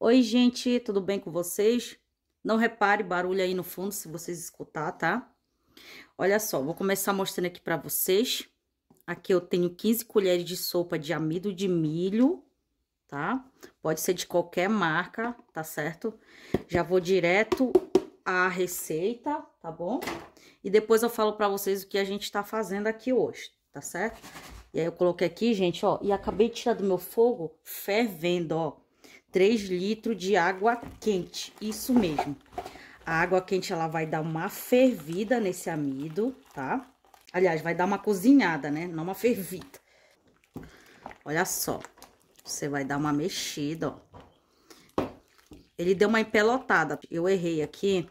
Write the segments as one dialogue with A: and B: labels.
A: Oi, gente, tudo bem com vocês? Não repare barulho aí no fundo se vocês escutar, tá? Olha só, vou começar mostrando aqui para vocês. Aqui eu tenho 15 colheres de sopa de amido de milho, tá? Pode ser de qualquer marca, tá certo? Já vou direto à receita, tá bom? E depois eu falo para vocês o que a gente tá fazendo aqui hoje, tá certo? E aí eu coloquei aqui, gente, ó, e acabei de tirar do meu fogo fervendo, ó 3 litros de água quente, isso mesmo. A água quente, ela vai dar uma fervida nesse amido, tá? Aliás, vai dar uma cozinhada, né? Não uma fervida. Olha só, você vai dar uma mexida, ó. Ele deu uma empelotada, eu errei aqui.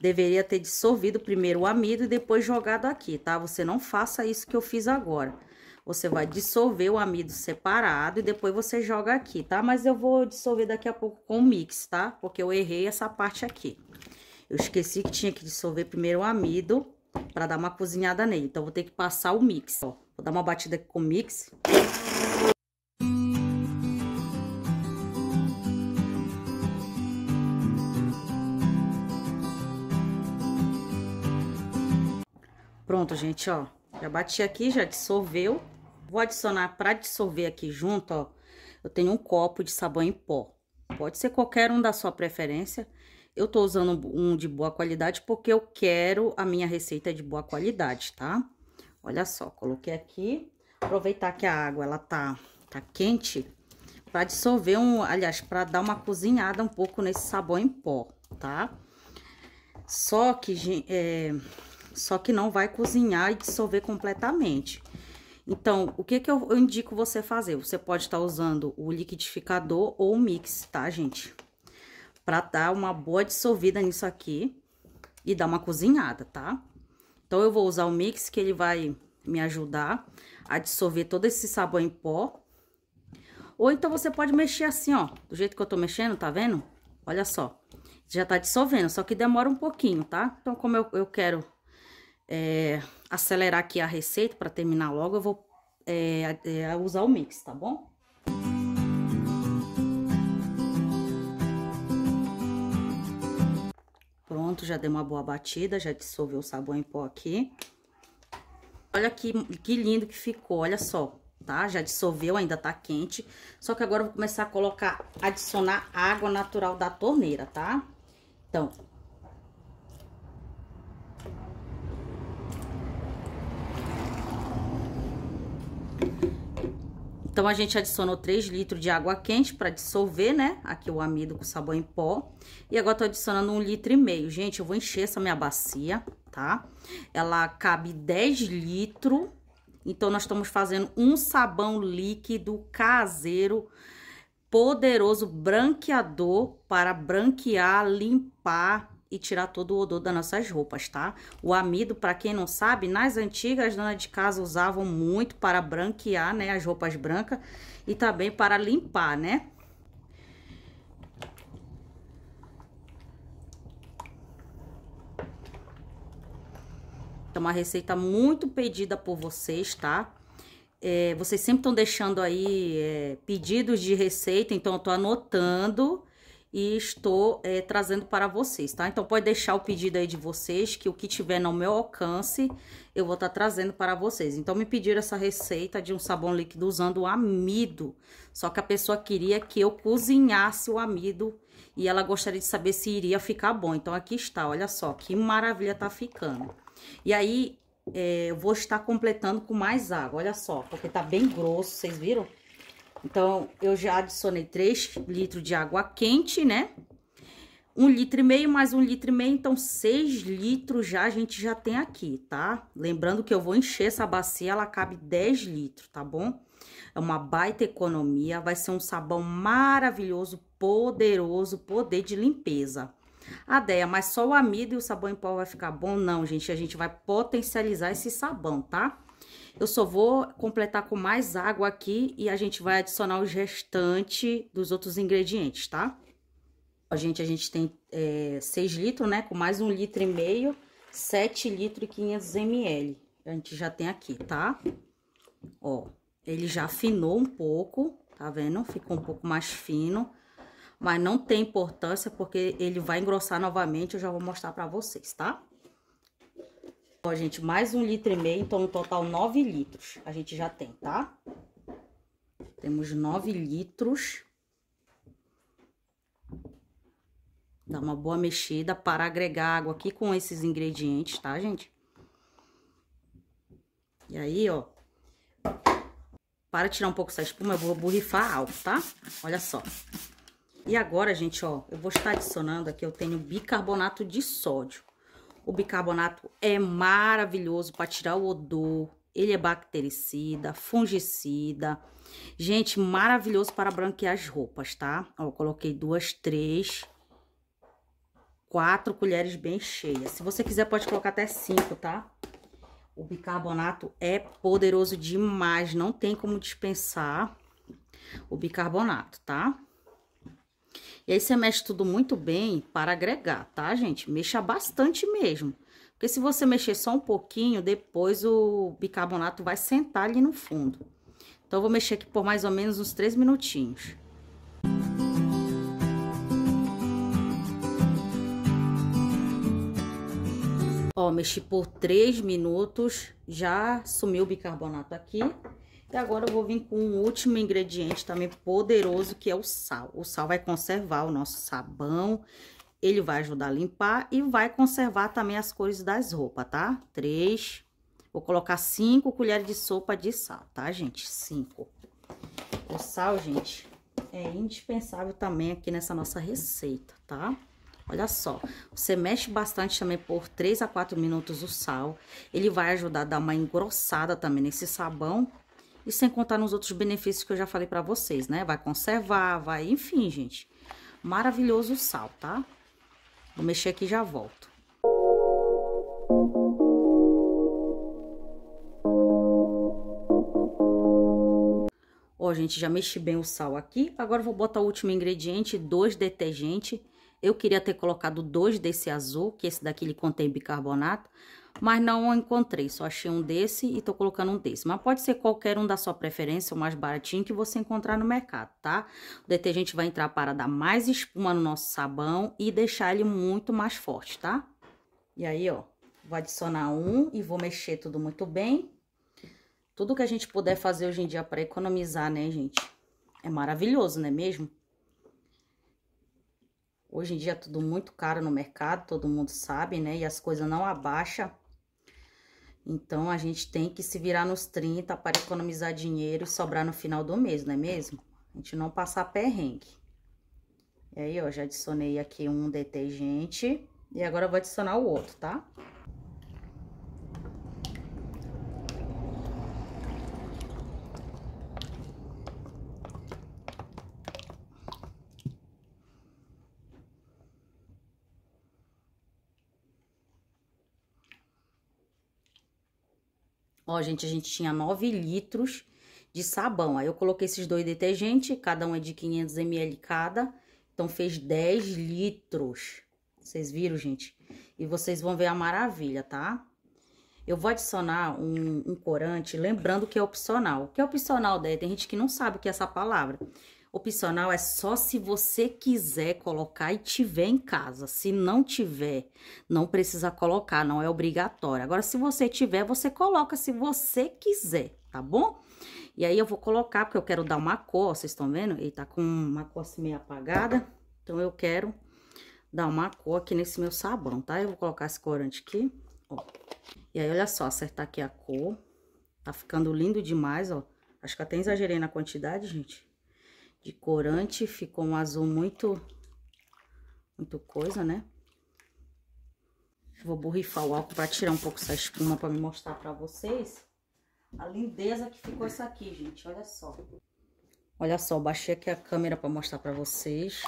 A: Deveria ter dissolvido primeiro o amido e depois jogado aqui, tá? Você não faça isso que eu fiz agora. Você vai dissolver o amido separado e depois você joga aqui, tá? Mas eu vou dissolver daqui a pouco com o mix, tá? Porque eu errei essa parte aqui. Eu esqueci que tinha que dissolver primeiro o amido para dar uma cozinhada nele. Então, vou ter que passar o mix, ó. Vou dar uma batida aqui com o mix. Pronto, gente, ó. Já bati aqui, já dissolveu. Vou adicionar para dissolver aqui junto, ó. Eu tenho um copo de sabão em pó. Pode ser qualquer um da sua preferência. Eu tô usando um de boa qualidade porque eu quero a minha receita de boa qualidade, tá? Olha só, coloquei aqui. Aproveitar que a água ela tá tá quente para dissolver um, aliás, para dar uma cozinhada um pouco nesse sabão em pó, tá? Só que, é, só que não vai cozinhar e dissolver completamente. Então, o que, que eu indico você fazer? Você pode estar tá usando o liquidificador ou o mix, tá, gente? Pra dar uma boa dissolvida nisso aqui e dar uma cozinhada, tá? Então, eu vou usar o mix, que ele vai me ajudar a dissolver todo esse sabão em pó. Ou então, você pode mexer assim, ó, do jeito que eu tô mexendo, tá vendo? Olha só, já tá dissolvendo, só que demora um pouquinho, tá? Então, como eu, eu quero é, acelerar aqui a receita para terminar logo, eu vou é, é, é, usar o mix, tá bom? Pronto, já deu uma boa batida, já dissolveu o sabão em pó aqui. Olha que, que lindo que ficou, olha só, tá? Já dissolveu, ainda tá quente. Só que agora eu vou começar a colocar, adicionar água natural da torneira, tá? Então, Então, a gente adicionou 3 litros de água quente para dissolver, né? Aqui o amido com sabão em pó. E agora tô adicionando um litro e meio. Gente, eu vou encher essa minha bacia, tá? Ela cabe 10 litros. Então, nós estamos fazendo um sabão líquido caseiro poderoso branqueador para branquear, limpar e tirar todo o odor das nossas roupas, tá? O amido, para quem não sabe, nas antigas as donas de casa usavam muito para branquear, né, as roupas brancas e também para limpar, né? É uma receita muito pedida por vocês, tá? É, vocês sempre estão deixando aí é, pedidos de receita, então eu tô anotando e estou é, trazendo para vocês, tá? Então, pode deixar o pedido aí de vocês, que o que tiver no meu alcance, eu vou estar tá trazendo para vocês. Então, me pediram essa receita de um sabão líquido usando amido, só que a pessoa queria que eu cozinhasse o amido e ela gostaria de saber se iria ficar bom. Então, aqui está, olha só, que maravilha tá ficando. E aí, é, eu vou estar completando com mais água, olha só, porque tá bem grosso, vocês viram? Então, eu já adicionei 3 litros de água quente, né? Um litro e meio, mais um litro e meio, então 6 litros já a gente já tem aqui, tá? Lembrando que eu vou encher essa bacia, ela cabe 10 litros, tá bom? É uma baita economia, vai ser um sabão maravilhoso, poderoso, poder de limpeza. Adéia, mas só o amido e o sabão em pó vai ficar bom? Não, gente, a gente vai potencializar esse sabão, tá? Eu só vou completar com mais água aqui e a gente vai adicionar o restante dos outros ingredientes, tá? A gente, a gente tem é, 6 litros, né? Com mais um litro e meio, 7 litros e 500 ml. A gente já tem aqui, tá? Ó, ele já afinou um pouco, tá vendo? Ficou um pouco mais fino mas não tem importância porque ele vai engrossar novamente, eu já vou mostrar para vocês, tá? Ó, gente, mais um litro e meio, então no total nove litros a gente já tem, tá? Temos nove litros. Dá uma boa mexida para agregar água aqui com esses ingredientes, tá, gente? E aí, ó, para tirar um pouco essa espuma, eu vou borrifar algo, tá? Olha só. E agora, gente, ó, eu vou estar adicionando aqui, eu tenho bicarbonato de sódio. O bicarbonato é maravilhoso para tirar o odor. Ele é bactericida, fungicida. Gente, maravilhoso para branquear as roupas, tá? Ó, coloquei duas, três, quatro colheres bem cheias. Se você quiser, pode colocar até cinco, tá? O bicarbonato é poderoso demais, não tem como dispensar o bicarbonato, tá? E aí você mexe tudo muito bem para agregar, tá, gente? Mexa bastante mesmo. Porque se você mexer só um pouquinho, depois o bicarbonato vai sentar ali no fundo. Então, eu vou mexer aqui por mais ou menos uns 3 minutinhos. Ó, mexi por 3 minutos, já sumiu o bicarbonato aqui. E agora eu vou vir com um último ingrediente também poderoso, que é o sal. O sal vai conservar o nosso sabão, ele vai ajudar a limpar e vai conservar também as cores das roupas, tá? Três, vou colocar cinco colheres de sopa de sal, tá, gente? Cinco. O sal, gente, é indispensável também aqui nessa nossa receita, tá? Olha só, você mexe bastante também por 3 a 4 minutos o sal. Ele vai ajudar a dar uma engrossada também nesse sabão, e sem contar nos outros benefícios que eu já falei para vocês, né? Vai conservar, vai, enfim, gente. Maravilhoso o sal, tá? Vou mexer aqui e já volto. Ó, gente, já mexi bem o sal aqui. Agora vou botar o último ingrediente, dois detergentes. Eu queria ter colocado dois desse azul, que esse daqui ele contém bicarbonato, mas não encontrei, só achei um desse e tô colocando um desse. Mas pode ser qualquer um da sua preferência, o mais baratinho que você encontrar no mercado, tá? O detergente vai entrar para dar mais espuma no nosso sabão e deixar ele muito mais forte, tá? E aí, ó, vou adicionar um e vou mexer tudo muito bem. Tudo que a gente puder fazer hoje em dia para economizar, né, gente? É maravilhoso, não é mesmo? Hoje em dia é tudo muito caro no mercado, todo mundo sabe, né? E as coisas não abaixam. Então, a gente tem que se virar nos 30 para economizar dinheiro e sobrar no final do mês, não é mesmo? A gente não passar perrengue. E aí, ó, já adicionei aqui um detergente. E agora eu vou adicionar o outro, tá? Tá? Ó, gente, a gente tinha 9 litros de sabão. Aí eu coloquei esses dois detergentes, cada um é de 500 ml cada. Então, fez 10 litros. Vocês viram, gente? E vocês vão ver a maravilha, tá? Eu vou adicionar um, um corante, lembrando que é opcional. O que é opcional, daí? Tem gente que não sabe o que é essa palavra. Opcional é só se você quiser colocar e tiver em casa. Se não tiver, não precisa colocar, não é obrigatório. Agora, se você tiver, você coloca se você quiser, tá bom? E aí eu vou colocar, porque eu quero dar uma cor, vocês estão vendo? Ele tá com uma cor assim meio apagada, então eu quero dar uma cor aqui nesse meu sabão, tá? Eu vou colocar esse corante aqui, ó. E aí, olha só, acertar aqui a cor. Tá ficando lindo demais, ó. Acho que até exagerei na quantidade, gente de corante, ficou um azul muito, muito coisa, né? Vou borrifar o álcool para tirar um pouco essa espuma para me mostrar para vocês a lindeza que ficou isso aqui, gente. Olha só. Olha só, baixei aqui a câmera para mostrar para vocês.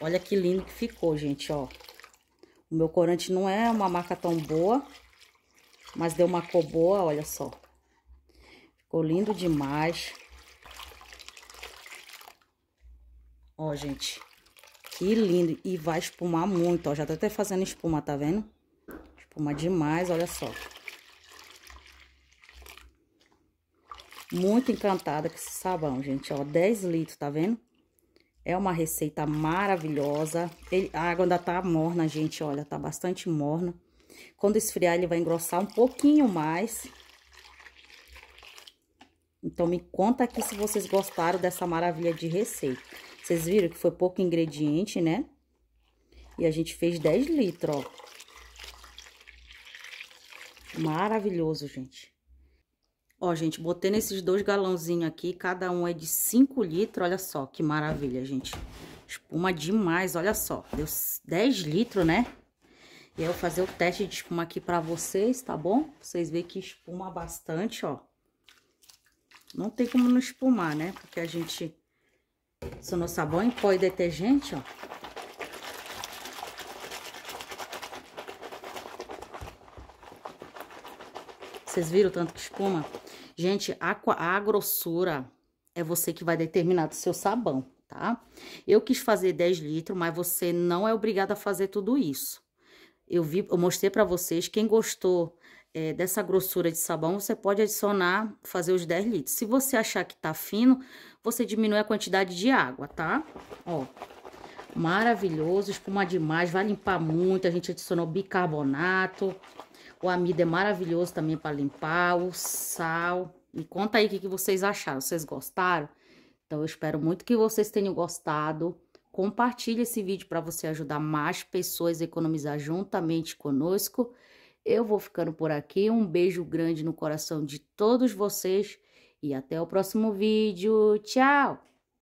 A: Olha que lindo que ficou, gente, ó. O meu corante não é uma marca tão boa, mas deu uma cor boa, olha só. Ficou lindo demais. Ó, gente. Que lindo. E vai espumar muito, ó. Já tá até fazendo espuma, tá vendo? Espuma demais, olha só. Muito encantada com esse sabão, gente, ó. 10 litros, tá vendo? É uma receita maravilhosa. Ele, a água ainda tá morna, gente, olha. Tá bastante morna. Quando esfriar, ele vai engrossar um pouquinho mais. Então, me conta aqui se vocês gostaram dessa maravilha de receita. Vocês viram que foi pouco ingrediente, né? E a gente fez 10 litros, ó. Maravilhoso, gente. Ó, gente, botei nesses dois galãozinhos aqui, cada um é de 5 litros, olha só, que maravilha, gente. Espuma demais, olha só, deu 10 litros, né? E aí eu vou fazer o teste de espuma aqui pra vocês, tá bom? Vocês verem que espuma bastante, ó. Não tem como não espumar, né? Porque a gente Sono sabão em pó e detergente, ó. Vocês viram tanto que espuma? Gente, a, a grossura é você que vai determinar do seu sabão, tá? Eu quis fazer 10 litros, mas você não é obrigado a fazer tudo isso. Eu, vi, eu mostrei para vocês, quem gostou é, dessa grossura de sabão, você pode adicionar, fazer os 10 litros. Se você achar que tá fino, você diminui a quantidade de água, tá? Ó, maravilhoso, espuma demais, vai limpar muito. A gente adicionou bicarbonato, o amido é maravilhoso também para limpar, o sal. Me conta aí o que, que vocês acharam, vocês gostaram? Então, eu espero muito que vocês tenham gostado. Compartilhe esse vídeo para você ajudar mais pessoas a economizar juntamente conosco. Eu vou ficando por aqui. Um beijo grande no coração de todos vocês e até o próximo vídeo. Tchau!